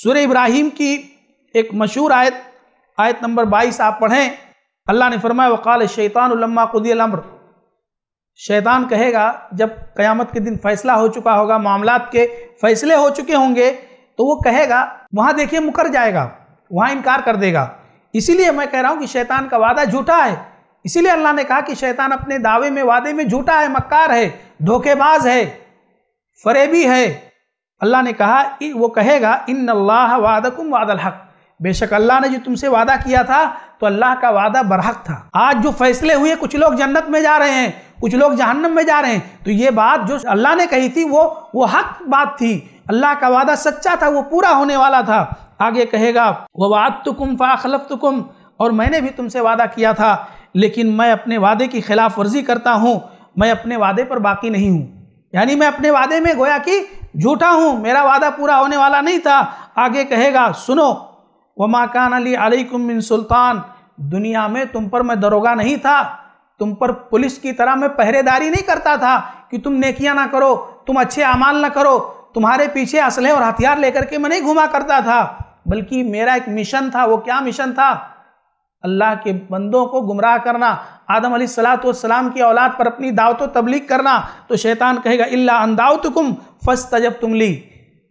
सूर्य इब्राहिम की एक मशहूर आयत आयत नंबर बाईस आप पढ़ें अल्लाह ने फरमाया वकाल शैतानलम्मा कुदीमर शैतान कहेगा जब क़यामत के दिन फैसला हो चुका होगा मामलात के फैसले हो चुके होंगे तो वो कहेगा वहाँ देखिए मुकर जाएगा वहाँ इनकार कर देगा इसीलिए मैं कह रहा हूँ कि शैतान का वादा झूठा है इसीलिए अल्लाह ने कहा कि शैतान अपने दावे में वादे में झूठा है मक्कार है धोखेबाज है फरेबी है अल्लाह ने कहा वो कहेगा इन अल्लाह वादकुम वादल हक बेशक अल्लाह ने जो तुमसे वादा किया था तो अल्लाह का वादा बरहक था आज जो फैसले हुए कुछ लोग जन्नत में जा रहे हैं कुछ लोग जहन्नम में जा रहे हैं तो ये बात जो अल्लाह ने कही थी वो वो हक बात थी अल्लाह का वादा सच्चा था वो पूरा होने वाला था आगे कहेगा वह ववाद तुकुम फ़ाखलफ तुकुम और मैंने भी तुमसे वादा किया था लेकिन मैं अपने वादे की खिलाफ वर्जी करता हूँ मैं अपने वादे पर बाकी नहीं हूँ यानी मैं अपने वादे में गोया कि झूठा हूँ मेरा वादा पूरा होने वाला नहीं था आगे कहेगा सुनो व माकान अली अलैकुम बिन सुल्तान दुनिया में तुम पर मैं दरोगा नहीं था तुम पर पुलिस की तरह मैं पहरेदारी नहीं करता था कि तुम नेकियां ना करो तुम अच्छे अमाल ना करो तुम्हारे पीछे असले और हथियार लेकर के मैं नहीं घुमा करता था बल्कि मेरा एक मिशन था वो क्या मिशन था अल्लाह के बंदों को गुमराह करना आदम सलाम की औलाद पर अपनी दावत तबलीग करना तो शैतान कहेगा इल्ला अनदावतुकुम फर्स्ट तजब तुम ली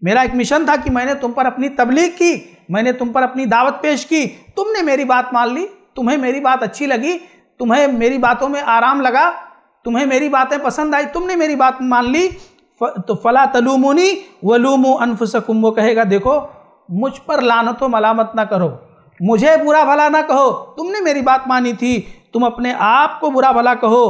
मेरा एक मिशन था कि मैंने तुम पर अपनी तबलीग की मैंने तुम पर अपनी दावत पेश की तुमने मेरी बात मान ली तुम्हें मेरी बात अच्छी लगी तुम्हें मेरी बातों में आराम लगा तुम्हें मेरी बातें पसंद आई तुमने मेरी बात मान ली तो फला तलूमोनी वलूमो अनफसकुम वो कहेगा देखो मुझ पर लानत हो मलामत ना करो मुझे बुरा भला ना कहो तुमने मेरी बात मानी थी तुम अपने आप को बुरा भला कहो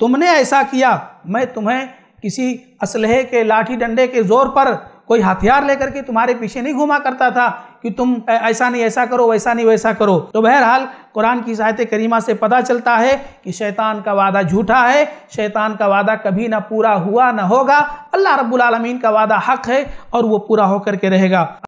तुमने ऐसा किया मैं तुम्हें किसी असलहे के लाठी डंडे के ज़ोर पर कोई हथियार लेकर के तुम्हारे पीछे नहीं घुमा करता था कि तुम ऐसा नहीं ऐसा करो वैसा नहीं वैसा करो तो बहरहाल कुरान की साहित करीमा से पता चलता है कि शैतान का वादा झूठा है शैतान का वादा कभी ना पूरा हुआ ना होगा अल्लाह रब्बुल रबालमीन का वादा हक है और वो पूरा होकर के रहेगा